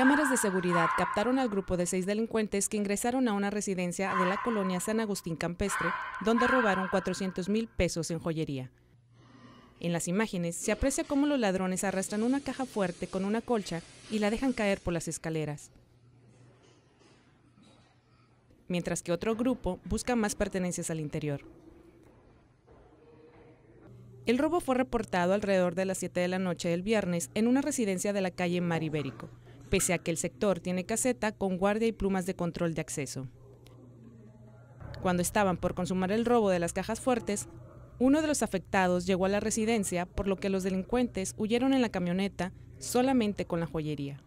Cámaras de seguridad captaron al grupo de seis delincuentes que ingresaron a una residencia de la colonia San Agustín Campestre, donde robaron 400 mil pesos en joyería. En las imágenes se aprecia cómo los ladrones arrastran una caja fuerte con una colcha y la dejan caer por las escaleras. Mientras que otro grupo busca más pertenencias al interior. El robo fue reportado alrededor de las 7 de la noche del viernes en una residencia de la calle Maribérico pese a que el sector tiene caseta con guardia y plumas de control de acceso. Cuando estaban por consumar el robo de las cajas fuertes, uno de los afectados llegó a la residencia, por lo que los delincuentes huyeron en la camioneta solamente con la joyería.